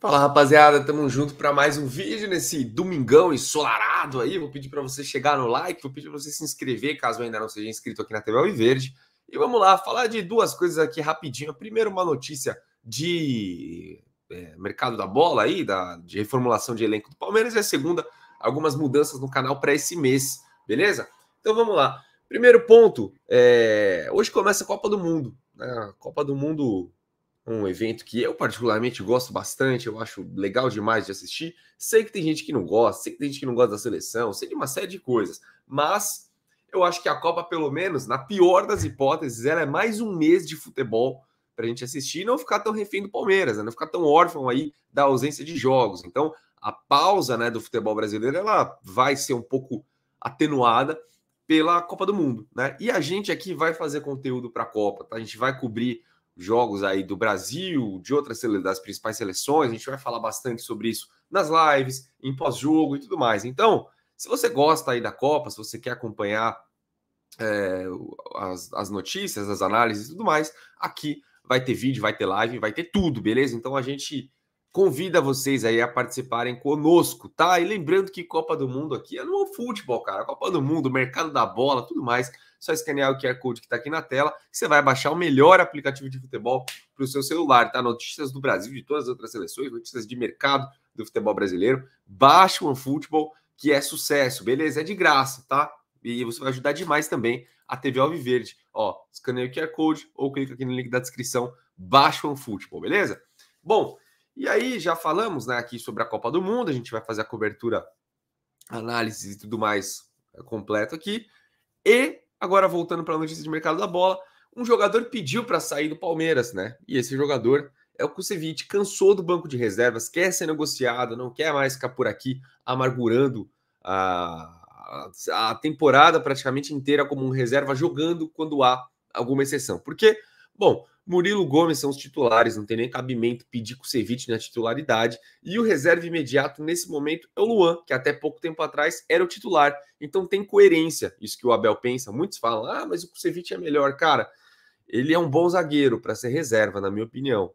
Fala rapaziada, tamo junto para mais um vídeo nesse domingão ensolarado aí. Vou pedir para você chegar no like, vou pedir para você se inscrever caso ainda não seja inscrito aqui na TV Alviverde. E vamos lá, falar de duas coisas aqui rapidinho. Primeiro, uma notícia de é, mercado da bola aí, da, de reformulação de elenco do Palmeiras. E a segunda, algumas mudanças no canal para esse mês, beleza? Então vamos lá. Primeiro ponto, é, hoje começa a Copa do Mundo. Né? A Copa do Mundo um evento que eu particularmente gosto bastante, eu acho legal demais de assistir. Sei que tem gente que não gosta, sei que tem gente que não gosta da seleção, sei de uma série de coisas, mas eu acho que a Copa, pelo menos, na pior das hipóteses, ela é mais um mês de futebol para a gente assistir e não ficar tão refém do Palmeiras, né? não ficar tão órfão aí da ausência de jogos. Então, a pausa né, do futebol brasileiro ela vai ser um pouco atenuada pela Copa do Mundo, né? E a gente aqui vai fazer conteúdo para a Copa, tá? A gente vai cobrir jogos aí do Brasil, de outras das principais seleções. A gente vai falar bastante sobre isso nas lives, em pós-jogo e tudo mais. Então, se você gosta aí da Copa, se você quer acompanhar é, as, as notícias, as análises e tudo mais, aqui vai ter vídeo, vai ter live, vai ter tudo, beleza? Então a gente convida vocês aí a participarem conosco, tá? E lembrando que Copa do Mundo aqui é no futebol, cara. Copa do Mundo, mercado da bola, tudo mais. Só escanear o QR Code que está aqui na tela. Você vai baixar o melhor aplicativo de futebol para o seu celular, tá? Notícias do Brasil, de todas as outras seleções, notícias de mercado do futebol brasileiro. Baixa o OneFootball, que é sucesso, beleza? É de graça, tá? E você vai ajudar demais também a TV Alviverde. Ó, escaneia o QR Code ou clica aqui no link da descrição. Baixa o OneFootball, beleza? Bom, e aí já falamos né, aqui sobre a Copa do Mundo, a gente vai fazer a cobertura, análise e tudo mais é, completo aqui. E agora voltando para a notícia de mercado da bola, um jogador pediu para sair do Palmeiras, né? E esse jogador é o Kusevich, cansou do banco de reservas, quer ser negociado, não quer mais ficar por aqui amargurando a, a temporada praticamente inteira como um reserva, jogando quando há alguma exceção. Porque quê? Bom, Murilo Gomes são os titulares, não tem nem cabimento pedir Kusevich na titularidade. E o reserva imediato nesse momento é o Luan, que até pouco tempo atrás era o titular. Então tem coerência isso que o Abel pensa. Muitos falam, ah, mas o Kusevich é melhor. Cara, ele é um bom zagueiro para ser reserva, na minha opinião.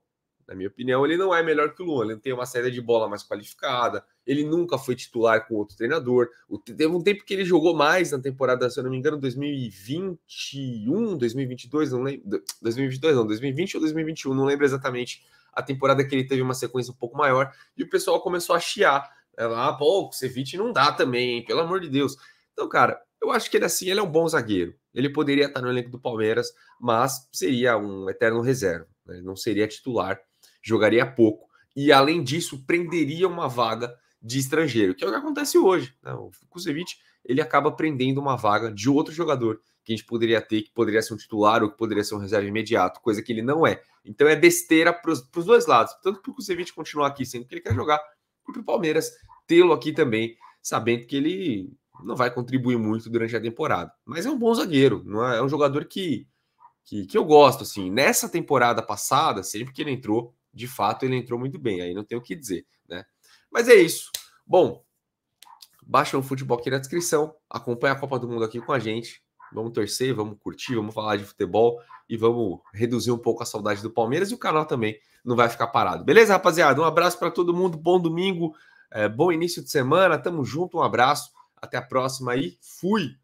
Na minha opinião, ele não é melhor que o Luan. Ele tem uma saída de bola mais qualificada. Ele nunca foi titular com outro treinador. Teve um tempo que ele jogou mais na temporada, se eu não me engano, 2021, 2022, não lembro. 2022, não, 2020 ou 2021, não lembro exatamente. A temporada que ele teve uma sequência um pouco maior. E o pessoal começou a chiar. Ela, é ah, pô, o Ceviche não dá também, hein? pelo amor de Deus. Então, cara, eu acho que ele, assim, ele é um bom zagueiro. Ele poderia estar no elenco do Palmeiras, mas seria um eterno reserva. Né? não seria titular jogaria pouco e, além disso, prenderia uma vaga de estrangeiro, que é o que acontece hoje. Né? O Kusevich ele acaba prendendo uma vaga de outro jogador que a gente poderia ter, que poderia ser um titular ou que poderia ser um reserva imediato, coisa que ele não é. Então é besteira para os dois lados, tanto para o Kusevich continuar aqui sempre que ele quer jogar, e para o Palmeiras tê-lo aqui também, sabendo que ele não vai contribuir muito durante a temporada. Mas é um bom zagueiro, não é? é um jogador que, que, que eu gosto. assim. Nessa temporada passada, sempre que ele entrou, de fato ele entrou muito bem, aí não tem o que dizer, né? Mas é isso. Bom, baixa o futebol aqui na descrição, acompanha a Copa do Mundo aqui com a gente. Vamos torcer, vamos curtir, vamos falar de futebol e vamos reduzir um pouco a saudade do Palmeiras e o canal também não vai ficar parado. Beleza, rapaziada? Um abraço para todo mundo, bom domingo, é, bom início de semana, tamo junto, um abraço, até a próxima aí fui!